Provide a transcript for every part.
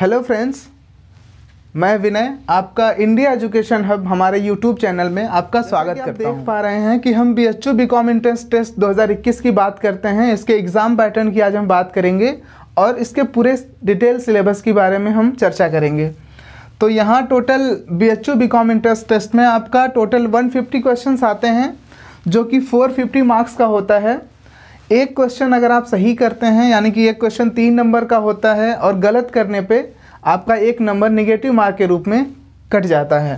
Hello friends मैं विनय आपका India education hub हमारे यूट्यूब चैनल में आपका स्वागत आप करता हूं। देख पा रहे हैं कि हम B H B com entrance test 2021 की बात करते हैं इसके एग्ज़ाम पैटर्न की आज हम बात करेंगे और इसके पूरे डिटेल सिलेबस के बारे में हम चर्चा करेंगे तो यहाँ total B H B com entrance test में आपका टोटल 150 फिफ्टी आते हैं जो कि 450 मार्क्स का होता है एक क्वेश्चन अगर आप सही करते हैं यानी कि एक क्वेश्चन तीन नंबर का होता है और गलत करने पे आपका एक नंबर निगेटिव मार्क के रूप में कट जाता है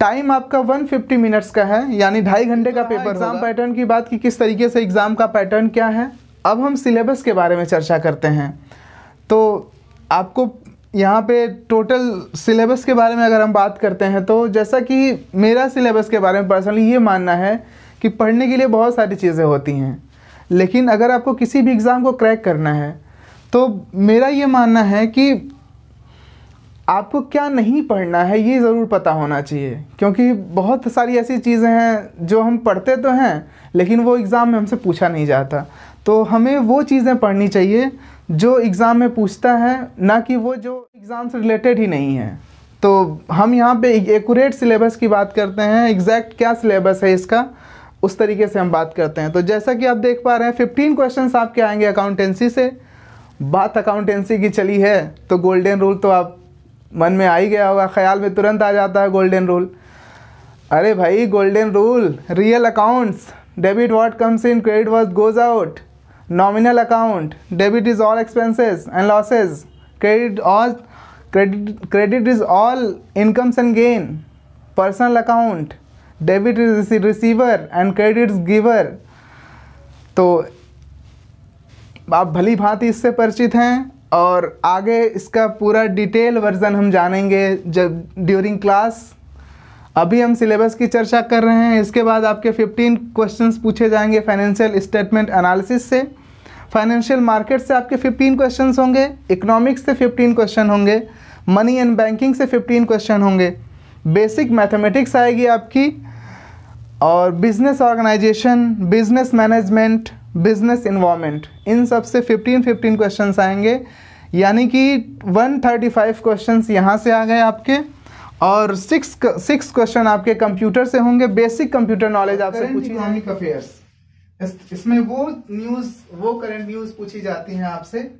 टाइम आपका 150 मिनट्स का है यानी ढाई घंटे का पेपर एग्ज़ाम पैटर्न की बात की किस तरीके से एग्ज़ाम का पैटर्न क्या है अब हम सिलेबस के बारे में चर्चा करते हैं तो आपको यहाँ पे टोटल सिलेबस के बारे में अगर हम बात करते हैं तो जैसा कि मेरा सिलेबस के बारे में पर्सनली ये मानना है कि पढ़ने के लिए बहुत सारी चीज़ें होती हैं लेकिन अगर आपको किसी भी एग्ज़ाम को क्रैक करना है तो मेरा ये मानना है कि आपको क्या नहीं पढ़ना है ये ज़रूर पता होना चाहिए क्योंकि बहुत सारी ऐसी चीज़ें हैं जो हम पढ़ते तो हैं लेकिन वो एग्ज़ाम में हमसे पूछा नहीं जाता तो हमें वो चीज़ें पढ़नी चाहिए जो एग्ज़ाम में पूछता है ना कि वो जो एग्ज़ाम से रिलेटेड ही नहीं है तो हम यहाँ पे एक्यूरेट सिलेबस की बात करते हैं एग्जैक्ट क्या सिलेबस है इसका उस तरीके से हम बात करते हैं तो जैसा कि आप देख पा रहे हैं फिफ्टीन क्वेश्चन आपके आएंगे अकाउंटेंसी से बात अकाउंटेंसी की चली है तो गोल्डन रूल तो आप मन में आ ही गया होगा ख्याल में तुरंत आ जाता है गोल्डन रूल अरे भाई golden rule real accounts debit what comes in credit what goes out nominal account debit is all expenses and losses credit all credit credit is all incomes and gain personal account debit receiver and credit giver तो आप भली भांति इससे परिचित हैं और आगे इसका पूरा डिटेल वर्जन हम जानेंगे जब ड्यूरिंग क्लास अभी हम सिलेबस की चर्चा कर रहे हैं इसके बाद आपके 15 क्वेश्चंस पूछे जाएंगे फाइनेंशियल स्टेटमेंट एनालिसिस से फाइनेंशियल मार्केट से आपके 15 क्वेश्चंस होंगे इकोनॉमिक्स से 15 क्वेश्चन होंगे मनी एंड बैंकिंग से 15 क्वेश्चन होंगे बेसिक मैथमेटिक्स आएगी आपकी और business organisation business management business environment इन सब से 15 15 क्वेश्चंस आएंगे यानी कि 135 क्वेश्चंस यहाँ से आ गए आपके और सिक्स सिक्स क्वेश्चन आपके कंप्यूटर से होंगे बेसिक कंप्यूटर नॉलेज आपसे पूछी इकोनॉमिक अफेयर्स इसमें वो न्यूज़ वो करंट न्यूज़ पूछी जाती हैं आपसे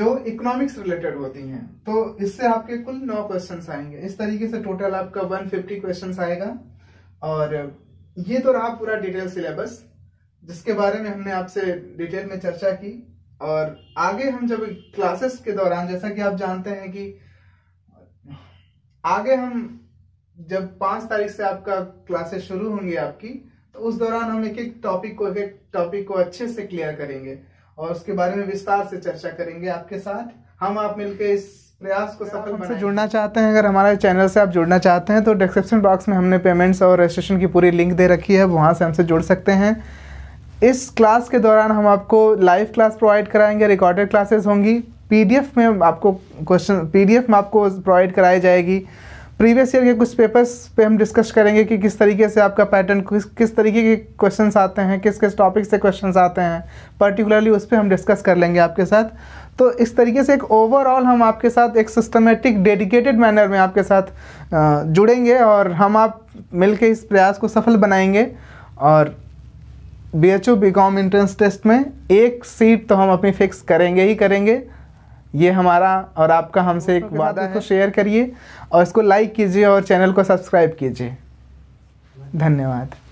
जो इकोनॉमिक्स रिलेटेड होती हैं तो इससे आपके कुल नौ क्वेश्चन आएंगे इस तरीके से टोटल आपका 150 क्वेश्चन आएगा और ये तो रहा पूरा डिटेल सिलेबस जिसके बारे में हमने आपसे डिटेल में चर्चा की और आगे हम जब क्लासेस के दौरान जैसा कि आप जानते हैं कि आगे हम जब पांच तारीख से आपका क्लासेस शुरू होंगी आपकी तो उस दौरान हम एक एक टॉपिक को एक एक टॉपिक को अच्छे से क्लियर करेंगे और उसके बारे में विस्तार से चर्चा करेंगे आपके साथ हम आप मिलकर इस प्रयास को सफल हमसे जुड़ना चाहते हैं अगर हमारे चैनल से आप जुड़ना चाहते हैं तो डिस्क्रिप्शन बॉक्स में हमने पेमेंट्स और रजिस्ट्रेशन की पूरी लिंक दे रखी है वहाँ से हमसे जुड़ सकते हैं इस क्लास के दौरान हम आपको लाइव क्लास प्रोवाइड कराएंगे रिकॉर्डेड क्लासेस होंगी पीडीएफ में आपको क्वेश्चन पीडीएफ में आपको प्रोवाइड कराई जाएगी प्रीवियस ईयर के कुछ पेपर्स पे हम डिस्कस करेंगे कि किस तरीके से आपका पैटर्न किस किस तरीके के क्वेश्चन आते हैं किस किस टॉपिक से क्वेश्चन आते हैं पर्टिकुलरली उस पर हम डिस्कस कर लेंगे आपके साथ तो इस तरीके से एक ओवरऑल हम आपके साथ एक सिस्टमेटिक डेडिकेटेड मैनर में आपके साथ जुड़ेंगे और हम आप मिल इस प्रयास को सफल बनाएंगे और B H O B com entrance test में एक सीट तो हम अपनी फिक्स करेंगे ही करेंगे ये हमारा और आपका हमसे एक वादा है शेयर करिए और इसको लाइक कीजिए और चैनल को सब्सक्राइब कीजिए धन्यवाद